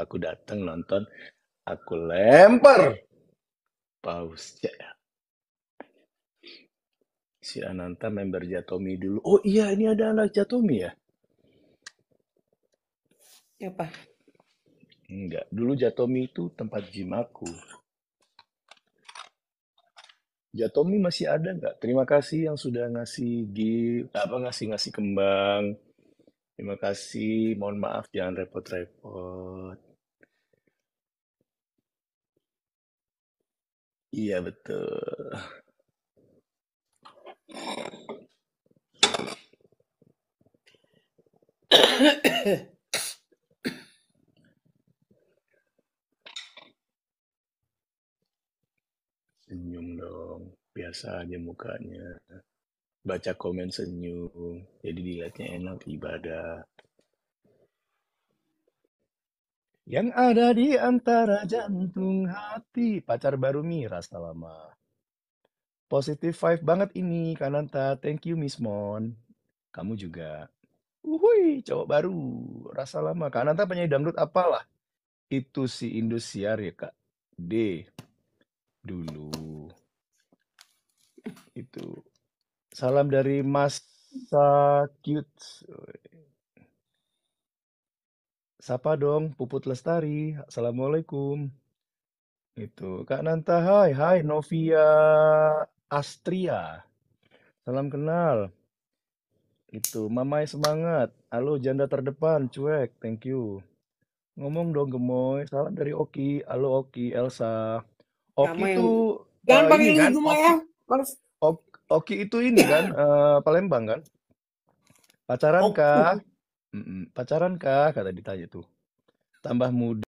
aku datang nonton aku lempar ya si Ananta member Jatomi dulu oh iya ini ada anak Jatomi ya siapa enggak dulu Jatomi itu tempat gym aku Jatomi masih ada enggak? Terima kasih yang sudah ngasih gift, apa ngasih ngasih kembang. Terima kasih. Mohon maaf jangan repot-repot. Iya betul. Senyum dong, biasa aja mukanya. Baca komen senyum, jadi dilihatnya enak ibadah. Yang ada di antara jantung hati. Pacar baru Mira selama. Positive five banget ini, Kananta. Thank you, Miss Mon. Kamu juga. Uhuy, cowok baru. Rasa lama. Kananta penyanyi dangdut apalah? Itu si Indosiar ya, Kak. D. Dulu. Itu. Salam dari Mas Sakit. Sapa dong, Puput Lestari. Assalamualaikum. Itu, Kak Nanta, hai, hai, Novia Astria. Salam kenal. Itu, Mamai semangat. Halo, janda terdepan, cuek, thank you. Ngomong dong, gemoy. Salam dari Oki. Halo, Oki, Elsa. Oki itu... Jangan uh, panggil kan? Gemoy ya. Oki, Oki itu ini kan, uh, Palembang kan? Pacaran, Kak? "Pacaran kah?" Kata ditanya tuh. Tambah muda